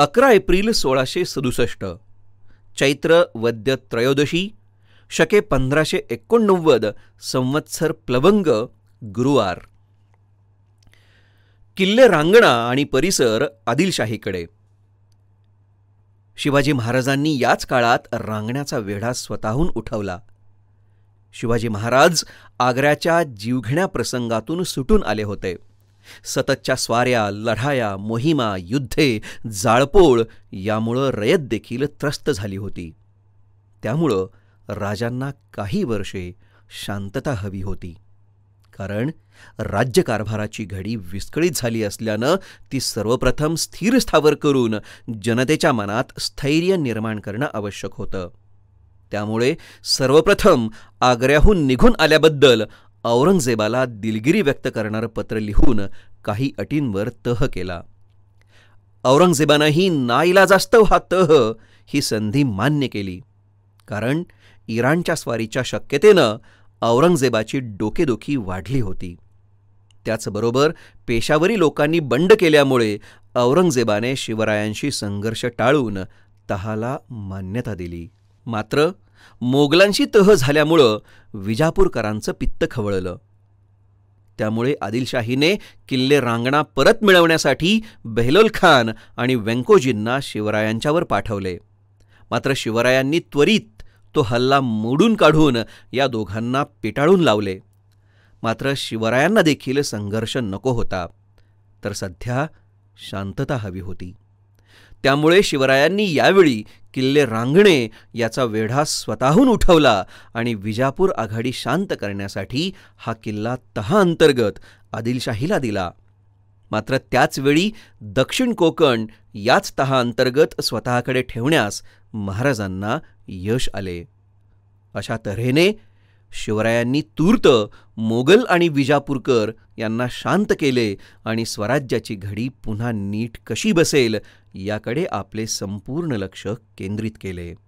अकरा एप्रिल सोळाशे सदुसष्ट चैत्र वद्य त्रयोदशी शके पंधराशे एकोणनव्वद संवत्सर प्लवंग गुरुवार किल्ले रांगणा आणि परिसर आदिलशाहीकडे शिवाजी महाराजांनी याच काळात रांगण्याचा वेढा स्वतःहून उठवला शिवाजी महाराज आग्र्याच्या जीवघेण्या प्रसंगातून सुटून आले होते सततच्या स्वाऱ्या लढाया मोहिमा युद्धे जाळपोळ यामुळं रयत देखील त्रस्त झाली होती त्यामुळं राजांना काही वर्षे शांतता हवी होती कारण राज्यकारभाराची घडी विस्कळीत झाली असल्यानं ती सर्वप्रथम स्थिर स्थावर करून जनतेच्या मनात स्थैर्य निर्माण करणं आवश्यक होतं त्यामुळे सर्वप्रथम आग्र्याहून निघून आल्याबद्दल औरंगजेबाला दिलगिरी व्यक्त करणारं पत्र लिहून काही अटींवर तह केला औरंगजेबानंही नाईलाजास्तव हा तह ही संधी मान्य केली कारण इराणच्या स्वारीच्या शक्यतेनं औरंगजेबाची डोकेदुखी वाढली होती त्याचबरोबर पेशावरी लोकांनी बंड केल्यामुळे औरंगजेबाने शिवरायांशी संघर्ष टाळून तहाला मान्यता दिली मात्र मोगलांशी तह झाल्यामुळं विजापूरकरांचं पित्त खवळलं त्यामुळे आदिलशाहीने किल्ले रांगणा परत मिळवण्यासाठी बेहलोल खान आणि व्यंकोजींना शिवरायांच्यावर पाठवले मात्र शिवरायांनी त्वरित तो हल्ला मोडून काढून या दोघांना पिटाळून लावले मात्र शिवरायांना देखील संघर्ष नको होता तर सध्या शांतता हवी होती त्यामुळे शिवरायांनी यावेळी किल्ले रांगणे याचा वेढा स्वतःहून उठवला आणि विजापूर आघाडी शांत करण्यासाठी हा किल्ला अंतर्गत आदिलशाहीला दिला मात्र त्याचवेळी दक्षिण कोकण याच अंतर्गत स्वतःकडे ठेवण्यास महाराजांना यश आले अशा तऱ्हेने शिवरायांनी तूर्त मोगल आणि विजापूरकर यांना शांत केले आणि स्वराज्याची घडी पुन्हा नीट कशी बसेल याकडे आपले संपूर्ण लक्ष केंद्रित केले